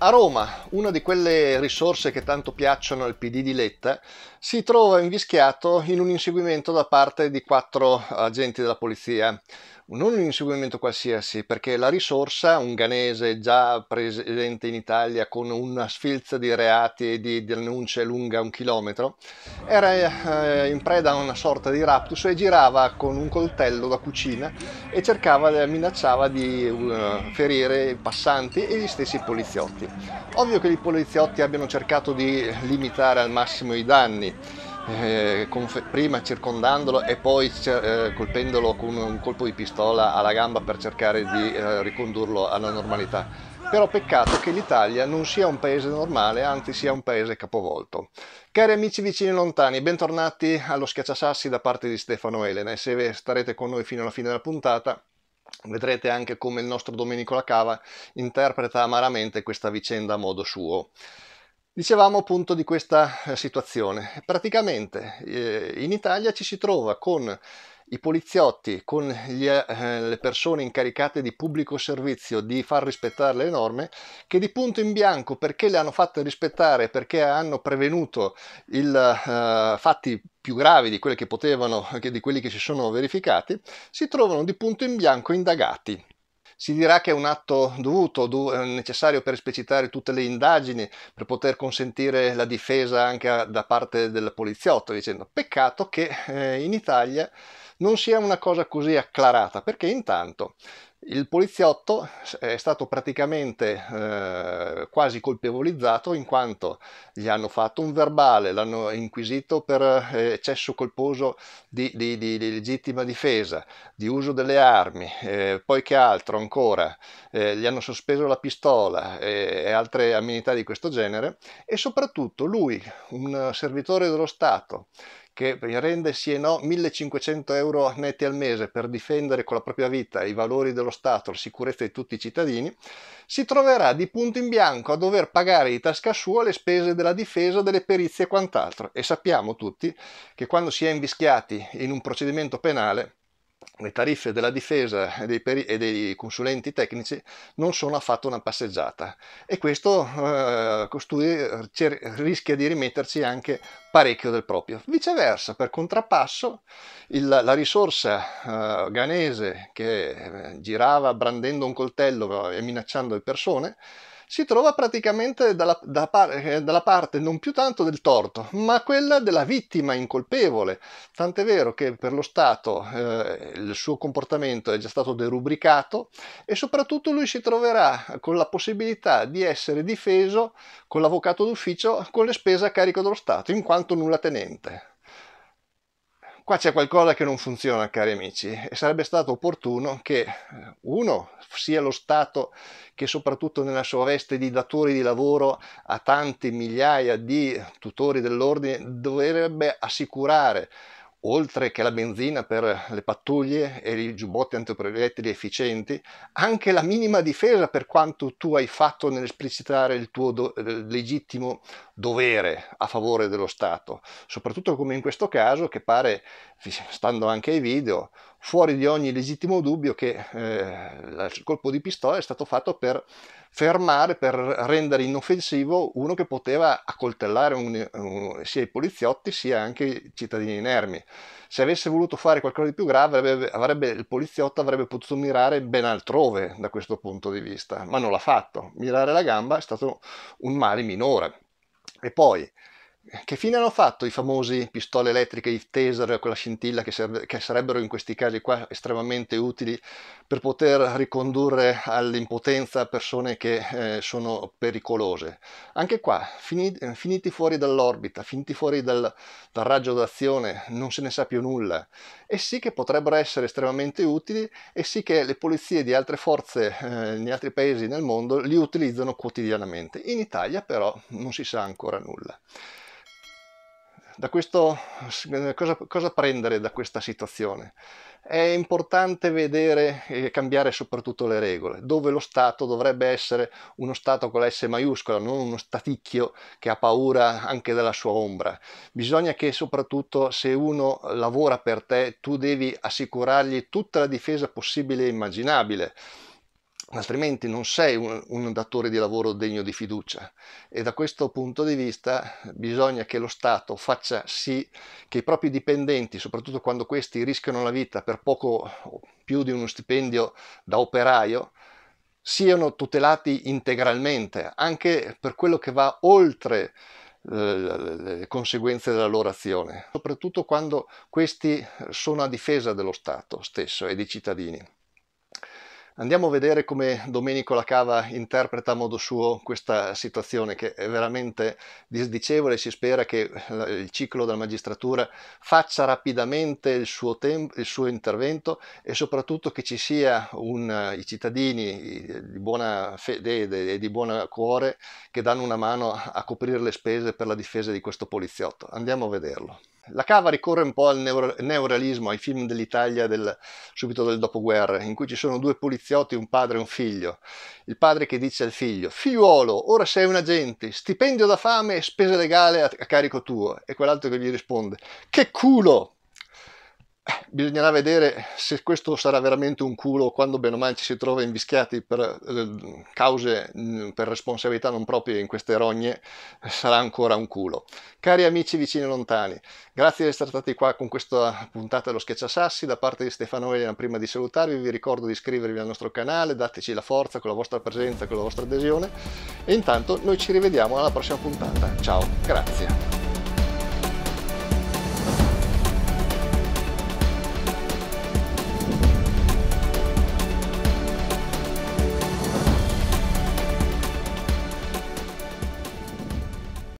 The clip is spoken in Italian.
A Roma, una di quelle risorse che tanto piacciono al PD di Letta, si trova invischiato in un inseguimento da parte di quattro agenti della polizia non un inseguimento qualsiasi, perché la risorsa, un ganese già presente in Italia con una sfilza di reati e di denunce lunga un chilometro, era eh, in preda a una sorta di raptus e girava con un coltello da cucina e cercava, eh, minacciava di uh, ferire i passanti e gli stessi poliziotti. Ovvio che i poliziotti abbiano cercato di limitare al massimo i danni, eh, prima circondandolo e poi eh, colpendolo con un colpo di pistola alla gamba per cercare di eh, ricondurlo alla normalità. Però peccato che l'Italia non sia un paese normale, anzi sia un paese capovolto. Cari amici vicini e lontani, bentornati allo Schiacciasassi da parte di Stefano Elena e se starete con noi fino alla fine della puntata vedrete anche come il nostro Domenico Lacava interpreta amaramente questa vicenda a modo suo. Dicevamo appunto di questa eh, situazione. Praticamente eh, in Italia ci si trova con i poliziotti, con gli, eh, le persone incaricate di pubblico servizio di far rispettare le norme, che di punto in bianco perché le hanno fatte rispettare, perché hanno prevenuto il, eh, fatti più gravi di quelli che potevano, di quelli che si sono verificati, si trovano di punto in bianco indagati si dirà che è un atto dovuto, du- eh, necessario per esplicitare tutte le indagini, per poter consentire la difesa anche da parte del poliziotto, dicendo peccato che eh, in Italia non sia una cosa così acclarata, perché intanto il poliziotto eh, è stato praticamente eh, quasi colpevolizzato in quanto gli hanno fatto un verbale, l'hanno inquisito per eh, eccesso colposo di, di, di, di, legittima difesa, di uso delle armi, eh, poi che altro ancora, eh, gli hanno sospeso la pistola eh, e altre amenità di questo genere e soprattutto lui, un servitore dello Stato, che rende sì e no 1500 euro netti al mese per difendere con la propria vita i valori dello Stato, la sicurezza di tutti i cittadini, si troverà di punto in bianco a dover pagare di tasca sua le spese della difesa, delle perizie e quant'altro. E sappiamo tutti che quando si è invischiati in un procedimento penale le tariffe della difesa e dei, peri- e dei, consulenti tecnici non sono affatto una passeggiata e questo eh, costui- cer- rischia di rimetterci anche parecchio del proprio. Viceversa, per contrappasso, il, la risorsa eh, ghanese che eh, girava brandendo un coltello e minacciando le persone si trova praticamente dalla, da par- eh, dalla, parte non più tanto del torto, ma quella della vittima incolpevole. Tant'è vero che per lo Stato eh, il suo comportamento è già stato derubricato e soprattutto lui si troverà con la possibilità di essere difeso con l'avvocato d'ufficio con le spese a carico dello Stato, in quanto nulla tenente. Qua c'è qualcosa che non funziona, cari amici, e sarebbe stato opportuno che eh, uno sia lo Stato che soprattutto nella sua veste di datori di lavoro a tante migliaia di tutori dell'ordine dovrebbe assicurare oltre che la benzina per le pattuglie e i giubbotti antiproiettili efficienti, anche la minima difesa per quanto tu hai fatto nell'esplicitare il tuo do- eh, legittimo dovere a favore dello Stato, soprattutto come in questo caso che pare, stando anche ai video, fuori di ogni legittimo dubbio che eh, il colpo di pistola è stato fatto per fermare, per rendere inoffensivo uno che poteva accoltellare un, un, sia i poliziotti sia anche i cittadini inermi. Se avesse voluto fare qualcosa di più grave, avrebbe, avrebbe, il poliziotto avrebbe potuto mirare ben altrove da questo punto di vista, ma non l'ha fatto. Mirare la gamba è stato un male minore. E poi che fine hanno fatto i famosi pistole elettriche, i taser, quella scintilla che, serve, che, sarebbero in questi casi qua estremamente utili per poter ricondurre all'impotenza persone che eh, sono pericolose? Anche qua, finiti, eh, finiti fuori dall'orbita, finiti fuori dal, dal raggio d'azione, non se ne sa più nulla. E sì che potrebbero essere estremamente utili e sì che le polizie di altre forze eh, in altri paesi nel mondo li utilizzano quotidianamente. In Italia però non si sa ancora nulla da questo, eh, cosa, cosa prendere da questa situazione? È importante vedere e cambiare soprattutto le regole, dove lo Stato dovrebbe essere uno Stato con la S maiuscola, non uno staticchio che ha paura anche della sua ombra. Bisogna che soprattutto se uno lavora per te, tu devi assicurargli tutta la difesa possibile e immaginabile altrimenti non sei un, un, datore di lavoro degno di fiducia e da questo punto di vista bisogna che lo Stato faccia sì che i propri dipendenti, soprattutto quando questi rischiano la vita per poco più di uno stipendio da operaio, siano tutelati integralmente, anche per quello che va oltre eh, le conseguenze della loro azione, soprattutto quando questi sono a difesa dello Stato stesso e dei cittadini. Andiamo a vedere come Domenico Lacava interpreta a modo suo questa situazione che è veramente disdicevole. Si spera che eh, il ciclo della magistratura faccia rapidamente il suo, il suo intervento e soprattutto che ci sia un, eh, i cittadini di buona fede e di buon cuore che danno una mano a coprire le spese per la difesa di questo poliziotto. Andiamo a vederlo. La cava ricorre un po' al neorealismo, ai film dell'Italia del, subito del dopoguerra, in cui ci sono due poliziotti poliziotti, un padre e un figlio. Il padre che dice al figlio, figliuolo, ora sei un agente, stipendio da fame e spesa legale a carico tuo. E quell'altro che gli risponde, che culo! bisognerà vedere se questo sarà veramente un culo quando bene o male ci si trova invischiati per eh, cause, mm, per responsabilità non proprie in queste rogne, sarà ancora un culo. Cari amici vicini e lontani, grazie di essere stati qua con questa puntata dello Schiacciasassi, da parte di Stefano Elena prima di salutarvi vi ricordo di iscrivervi al nostro canale, dateci la forza con la vostra presenza, con la vostra adesione e intanto noi ci rivediamo alla prossima puntata, ciao, grazie.